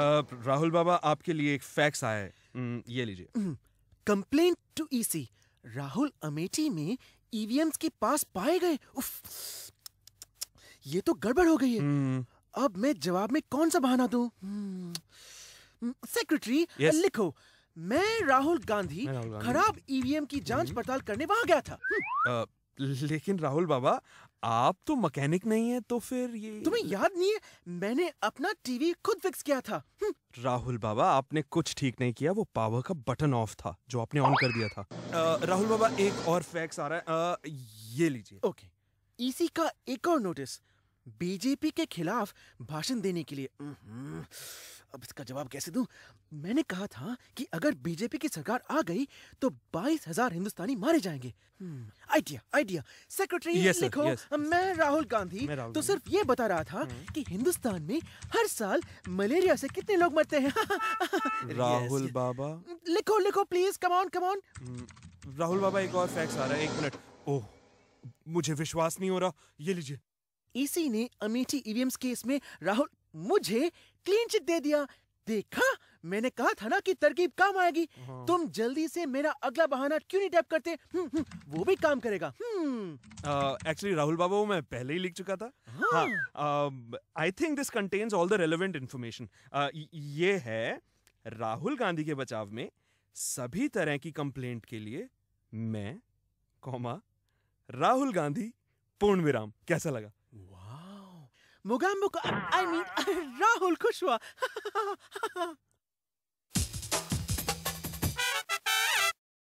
राहुल बाबा आपके लिए एक फैक्स आया है ये लीजिए complain to EC Rahul Amethi में ईवीएम e के पास पाए गए उफ, ये तो गड़बड़ हो गई है हम्म। अब मैं जवाब में कौन सा बहाना दू सेक्रेटरी हम्म, हम्म, yes. लिखो मैं राहुल गांधी खराब ईवीएम e की जांच पड़ताल करने वहां गया था आ, लेकिन राहुल बाबा आप तो मैकेनिक नहीं है तो फिर ये तुम्हें याद नहीं है मैंने अपना टीवी खुद फिक्स किया था हम्म। राहुल बाबा आपने कुछ ठीक नहीं किया वो पावर का बटन ऑफ था जो आपने ऑन कर दिया था राहुल बाबा एक और फैक्स आ रहा है आ, ये लीजिए ओके इसी e का एक और नोटिस बीजेपी के खिलाफ भाषण देने के लिए अब इसका जवाब कैसे दूं? मैंने कहा था कि अगर बीजेपी की सरकार आ गई तो बाईस हजार हिंदुस्तानी मारे जाएंगे हम्म, आइडिया आइडिया सेक्रेटरी लिखो yes, मैं राहुल गांधी मैं राहुल तो सिर्फ ये बता रहा था हम्म। कि हिंदुस्तान में हर साल मलेरिया से कितने लोग मरते हैं राहुल yes, बाबा लिखो लिखो प्लीज कमॉन कमॉन राहुल बाबा एक और फैक्स आ रहा है एक मिनट ओह मुझे विश्वास नहीं हो रहा ये लीजिए इसी e ने अमेठी ईवीएम e केस में राहुल मुझे क्लीन चिट दे दिया देखा मैंने कहा था ना कि तरकीब काम आएगी हाँ। तुम जल्दी से मेरा अगला बहाना क्यों नहीं टैप करते हुँ, हम्म, हुँ, हम्म, वो भी काम करेगा एक्चुअली हम्म। राहुल बाबू मैं पहले ही लिख चुका था I think this contains all the relevant information ये है राहुल गांधी के बचाव में सभी तरह की कंप्लेंट के लिए मैं कौमा राहुल गांधी पूर्ण विराम कैसा लगा Mugambo, I mean, Rahul Kushwa.